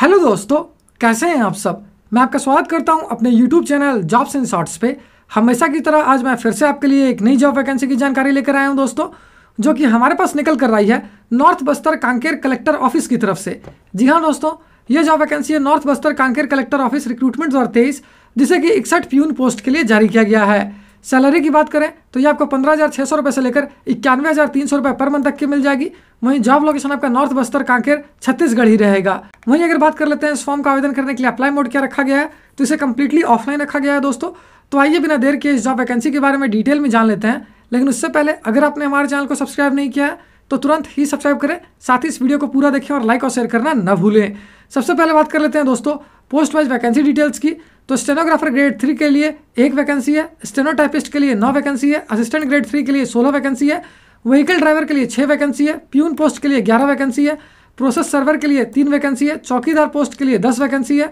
hello दोस्तों कैसे हैं आप सब मैं आपका स्वागत करता हूं अपने YouTube channel jobs and shorts पे हमेशा की तरह आज मैं फिर से आपके लिए एक नई जॉब वैकेंसी की जानकारी लेकर आया हूं दोस्तों जो कि हमारे पास निकल कर रही है north Bastar Kanker collector office की तरफ से जी हाँ दोस्तों यह जॉब वैकेंसी है north Bastar Kanker collector office recruitment दो जिसे कि इकसठ प्यून पोस्ट के लिए जारी किया गया है सैलरी की बात करें तो ये आपको पंद्रह हज़ार छः सौ रुपये से लेकर इक्यानवे हज़ार तीन सौ रुपये पर मंथ तक की मिल जाएगी वहीं जॉब लोकेशन आपका नॉर्थ बस्तर कांकेर छत्तीसगढ़ ही रहेगा वहीं अगर बात कर लेते हैं इस फॉर्म का आवेदन करने के लिए अप्लाई मोड क्या रखा गया है तो इसे कम्प्लीटली ऑफलाइन रखा गया है दोस्तों तो आइए बिना देर के इस जॉब वैकेंसी के बारे में डिटेल में जान लेते हैं लेकिन उससे पहले अगर आपने हमारे चैनल को सब्सक्राइब नहीं किया है तो तुरंत ही सब्सक्राइब करें साथ ही इस वीडियो को पूरा देखें और लाइक और शेयर करना न भूलें सबसे पहले बात कर लेते हैं दोस्तों पोस्ट वाइज वैकेंसी डिटेल्स की तो स्टेनोग्राफर ग्रेड थ्री के लिए एक वैकेंसी है स्टेनोटाइपिस्ट के लिए नौ वैकेंसी है असिस्टेंट ग्रेड थ्री के लिए सोलह वैकेंसी है व्हीकल ड्राइवर के लिए छः वैकेंसी है प्यून पोस्ट के लिए ग्यारह वैकेंसी है प्रोसेस सर्वर के लिए तीन वैकेंसी है चौकीदार पोस्ट के लिए दस वैकेंसी है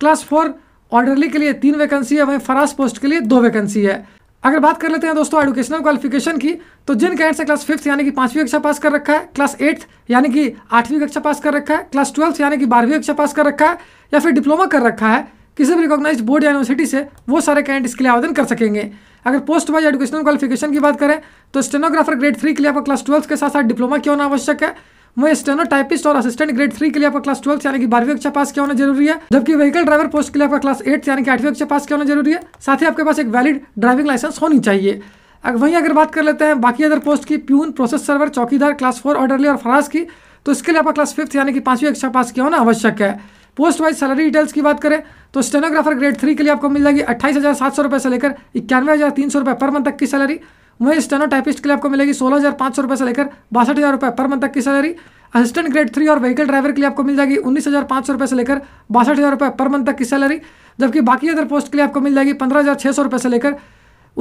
क्लास फोर ऑर्डरली के लिए तीन वैकेंसी है वहीं फरास पोस्ट के लिए दो वैकेंसी है अगर बात कर लेते हैं दोस्तों एडुकेशनल क्वालिफिकेशन की तो जिन कैंड से क्लास फिफ्थ यानी कि पांचवी कक्षा पास कर रखा है क्लास एट्थ यानी कि आठवीं कक्षा पास कर रखा है क्लास ट्वेल्थ यानी कि बारहवीं कक्षा पास कर रखा है या फिर डिप्लोमा कर रखा है किसी भी रिकॉग्नाइज बोर्ड या यूनिवर्सिटी से वो सारे कैंडिडेट इसके लिए आवेदन कर सकेंगे अगर पोस्ट वाइज एजुकेशनल क्वालिफिकेशन की बात करें तो स्टेनोग्राफर ग्रेड थ्री के लिए आपका क्लास ट्वेल्थ के साथ साथ डिप्लोमा क्यों होना आवश्यक है वो स्टेनो टाइपिस्ट और असिस्टेंट ग्रेड थ्री के लिए आपका क्लास ट्वेल्थ यानी कि बारहवीं कक्षा पास किया होना जरूरी है जबकि वहीकल ड्राइवर पोस्ट के लिए आपका क्लास एट यानी कि आठवीं कक्षा पास किया होना जरूरी है साथ ही आपके पास एक वैलिड ड्राइविंग लाइसेंस होनी चाहिए अगर वहीं अगर बात कर लेते हैं बाकी अदर पोस्ट की प्यून प्रोसेस सर्वर चौकीदार क्लास फोर ऑर्डरली और फराज की तो इसके लिए आपका क्लास फिफ्थ यानी कि पांचवी कक्षा पास किया होना आवश्यक है पोस्ट वाइज सैलरी डिटेल्स की बात करें तो स्टेनोग्राफर ग्रेड थ्री के लिए आपको मिल जाएगी अट्ठाईस हज़ार सात सौ रुपये से लेकर इक्यानवे हज़ार तीन सौ रुपये पर मंथ तक की सैलरी वहीं स्टेनो टाइपिस्ट के लिए आपको मिलेगी सोलह हज़ार पांच सौ रुपये से लेकर बासठ हज़ार रुपये पर मंथ तक की सैलरी असिस्टेंट ग्रेड थ्री और व्हीकल ड्राइवर के लिए आपको मिल जाएगी उन्नीस हज़ार पांच सौ रुपये से लेकर बासठ हज़ार रुपये पर मंथ तक की सैलरी जबकि बाकी अदर पोस्ट के लिए आपको मिल जाएगी पंद्रह हज़ार छह सौ रुपये से लेकर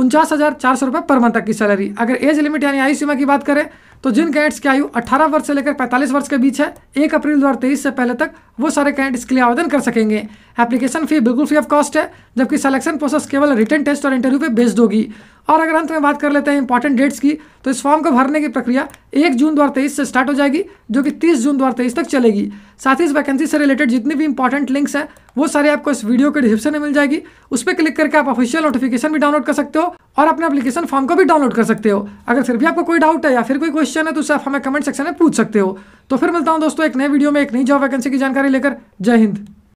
उनचास हज़ार चार सौ रुपए पर मंथ तक की सैलरी अगर एज लिमिट यानी आयु सीमा की बात करें तो जिन कैंडिडेट्स की आयु 18 वर्ष से लेकर 45 वर्ष के बीच है 1 अप्रैल 2023 से पहले तक वो सारे कैंडिडेट इसके लिए आवेदन कर सकेंगे एप्लीकेशन फ़ी बिल्कुल फ्री ऑफ कॉस्ट है जबकि सिलेक्शन प्रोसेस केवल रिटर्न टेस्ट और इंटरव्यू पे बेस्ड होगी और अगर अंत में बात कर लेते हैं इंपॉर्टेंट डेट्स की तो इस फॉर्म को भरने की प्रक्रिया एक जून दो से स्टार्ट हो जाएगी जो कि तीस जून दो तक चलेगी साथ ही इस वैकेंसी से रिलेटेड जितनी भी इंपॉर्टेंट लिंक्स हैं वो सारे आपको इस वीडियो के डिस्क्रिप्शन में मिल जाएगी उस पर क्लिक करके आप ऑफिशियल नोटिफिकेशन भी डाउनलोड कर सकते हो और अपने अपलीकेशन फॉर्म को भी डाउनलोड कर सकते हो अगर फिर भी आपको कोई डाउट है या फिर कोई क्वेश्चन है तो उसे आप हमें कमेंट सेक्शन में पूछ सकते हो तो फिर मिलता हूँ दोस्तों एक नए वीडियो में एक नई जॉब वैकेंसी की जानकारी लेकर जय हिंद